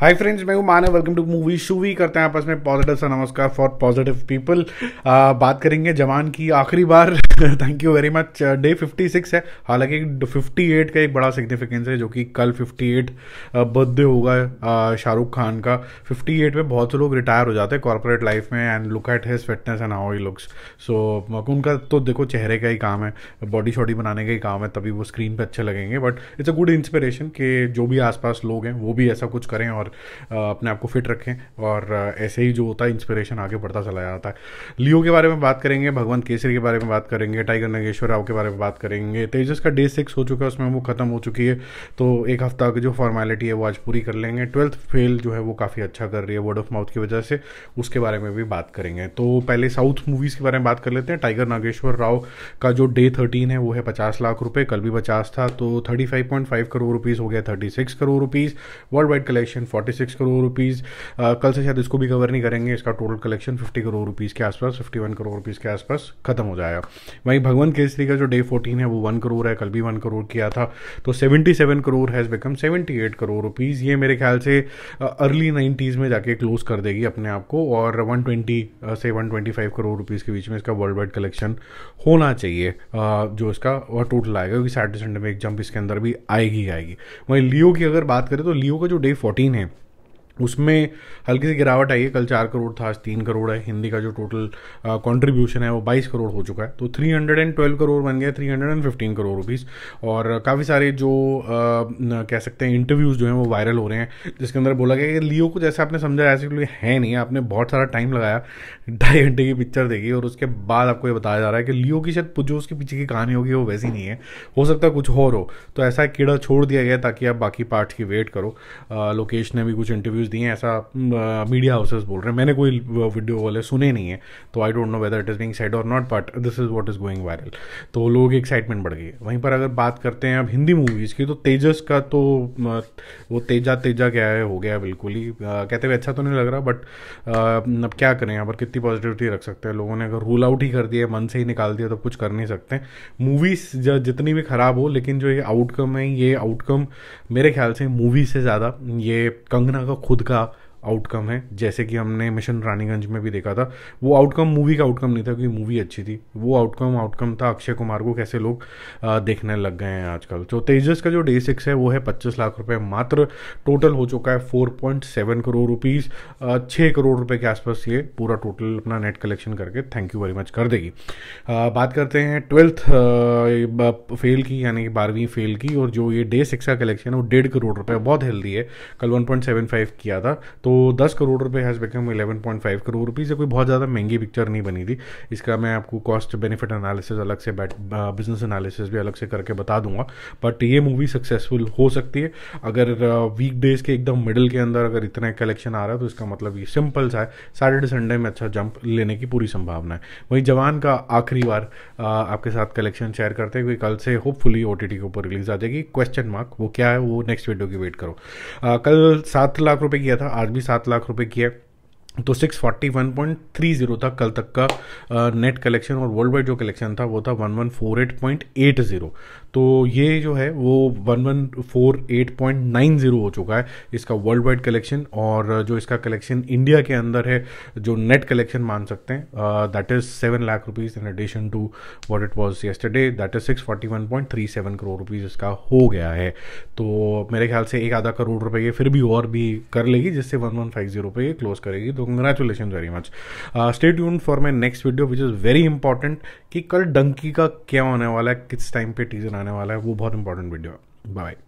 hi friends मैं हूँ माने वेलकम टू मूवी शू वी करते हैं आपस में पॉजिटिव सा नमस्कार फॉर पॉजिटिव पीपल बात करेंगे जवान की आखिरी बार thank you very much day 56 है हालांकि 58 का एक बड़ा सिग्निफिकेंस है जो कि कल 58 बर्थडे uh, होगा uh, शाहरुख खान का 58 में बहुत से लोग रिटायर हो जाते हैं कॉरपोरेट लाइफ में and look at his fitness and how he looks so उनका तो देखो चेहरे का ही काम है बॉडी शॉडी बनाने का ही काम है तभी वो स्क्रीन पर अच्छे लगेंगे but it's a good inspiration कि जो भी आसपास लोग हैं वो भी ऐसा कुछ करें और uh, अपने आप को फिट रखें और ऐसे ही जो होता है इंस्पिरेशन आगे बढ़ता चला जाता है लियो के बारे में बात करेंगे भगवंत केसरी के बारे में बात करेंगे करेंगे टाइगर नागेश्वर राव के बारे में बात करेंगे तेजस का डे सिक्स हो चुका है उसमें वो ख़त्म हो चुकी है तो एक हफ्ता की जो फॉर्मेलिटी है वो आज पूरी कर लेंगे ट्वेल्थ फेल जो है वो काफ़ी अच्छा कर रही है वर्ड ऑफ माउथ की वजह से उसके बारे में भी बात करेंगे तो पहले साउथ मूवीज़ के बारे में बात कर लेते हैं टाइगर नागेश्वर राव का जो डे थर्टीन है वो है पचास लाख रुपये कल भी पचास था तो thirty five point five crore rupees हो गया thirty six crore rupees world wide collection forty six crore rupees कल से शायद इसको भी कवर नहीं करेंगे इसका total collection fifty crore rupees के आसपास फिफ्टी वन करोड़ रुपीज़ के आसपास ख़त्म हो जाएगा वहीं भगवंत केसरी का जो डे फोर्टीन है वो वन करोड़ है कल भी वन करोड़ किया था तो seventy seven crore has become seventy eight crore rupees ये मेरे ख्याल से अर्ली नाइन्टीज़ में जाके क्लोज कर देगी अपने आप को और वन ट्वेंटी से one twenty five crore rupees के बीच में इसका वर्ल्ड वाइड कलेक्शन होना चाहिए जो इसका टोटल आएगा क्योंकि सैटरडे संडे में एक जंप इसके अंदर भी आएगी आएगी वहीं लियो की अगर बात करें तो लियो का जो डे फोर्टीन है उसमें हल्की सी गिरावट आई है कल चार करोड़ था आज तीन करोड़ है हिंदी का जो टोटल कंट्रीब्यूशन है वो बाईस करोड़ हो चुका है तो three hundred and twelve crore बन गया three hundred and fifteen crore rupees और काफ़ी सारे जो आ, कह सकते हैं इंटरव्यूज़ जो हैं वो वायरल हो रहे हैं जिसके अंदर बोला गया कि लियो को जैसे आपने समझा ऐसे कोई है नहीं आपने बहुत सारा टाइम लगाया ढाई घंटे की पिक्चर देखी और उसके बाद आपको ये बताया जा रहा है कि लियो की शायद जो उसके पीछे की कहानी होगी वो वैसी नहीं है हो सकता है कुछ और हो तो ऐसा कीड़ा छोड़ दिया गया ताकि आप बाकी पार्ट की वेट करो लोकेश ने भी कुछ इंटरव्यूज़ रिव्यूज़ दिए हैं ऐसा मीडिया हाउसेस बोल रहे हैं मैंने कोई वीडियो वाले सुने नहीं है तो I don't know whether it is being said or not but this is what is going viral तो लोगों की एक्साइटमेंट बढ़ गई है वहीं पर अगर बात करते हैं अब हिंदी मूवीज़ की तो तेजस का तो वो तेजा तेजा क्या है हो गया बिल्कुल ही कहते हुए अच्छा तो नहीं लग रहा बट अब क्या करें यहाँ पर कितनी पॉजिटिविटी रख सकते हैं लोगों ने अगर रूल आउट ही कर दिया मन से ही निकाल दिया तो कुछ कर नहीं सकते मूवीज़ जितनी भी ख़राब हो लेकिन जो ये आउटकम है ये आउटकम मेरे ख्याल से मूवी से ज़्यादा ये कंगना का खुद hudba आउटकम है जैसे कि हमने मिशन रानीगंज में भी देखा था वो आउटकम मूवी का आउटकम नहीं था क्योंकि मूवी अच्छी थी वो आउटकम आउटकम था अक्षय कुमार को कैसे लोग देखने लग गए हैं आजकल तो तेजस का जो डे सिक्स है वो है पच्चीस लाख रुपये मात्र टोटल हो चुका है four point seven crore rupees छः करोड़ रुपये के आसपास ये पूरा टोटल अपना नेट कलेक्शन करके थैंक यू वेरी मच कर देगी बात करते हैं ट्वेल्थ फेल की यानी कि बारहवीं फेल की और जो ये डे सिक्स का कलेक्शन है वो डेढ़ करोड़ रुपये बहुत हेल्दी है कल वन पॉइंट सेवन फाइव किया था तो दस करोड़ रुपए has become eleven point five crore rupees कोई बहुत ज़्यादा महंगी पिक्चर नहीं बनी थी इसका मैं आपको कॉस्ट बेनिफिट एनालिसिस अलग से बैट बिजनेस एनालिसिस भी अलग से करके बता दूंगा बट ये मूवी सक्सेसफुल हो सकती है अगर वीक डेज़ के एकदम मिडिल के अंदर अगर इतना कलेक्शन आ रहा है तो इसका मतलब ये सिंपल सा है सैटरडे संडे में अच्छा जंप लेने की पूरी संभावना है वहीं जवान का आखिरी बार आपके साथ कलेक्शन शेयर करते हैं कल से होपफुली ओ के ऊपर रिलीज आ जाएगी क्वेश्चन मार्क वो क्या है वो नेक्स्ट वीडियो की वेट करो कल सात लाख रुपये किया था आज भी भी सात लाख रुपए की है तो 641.30 था कल तक का नेट कलेक्शन और वर्ल्ड वाइड जो कलेक्शन था वो था 1148.80 तो ये जो है वो one one four eight point nine zero हो चुका है इसका वर्ल्ड वाइड कलेक्शन और जो इसका कलेक्शन इंडिया के अंदर है जो नेट कलेक्शन मान सकते हैं that is seven lakh rupees in addition to what it was yesterday that is six forty one point three seven crore rupees इसका हो गया है तो मेरे ख्याल से एक आधा करोड़ रुपये ये फिर भी और भी कर लेगी जिससे वन वन फाइव ज़ीरो पे ये क्लोज करेगी तो कंग्रेचुलेशन वेरी मच स्टेट यून for my next video which is very important कि कल डंकी का क्या होने वाला है किस टाइम पे टीजर आने वाला है वो बहुत इंपॉर्टेंट वीडियो है बाय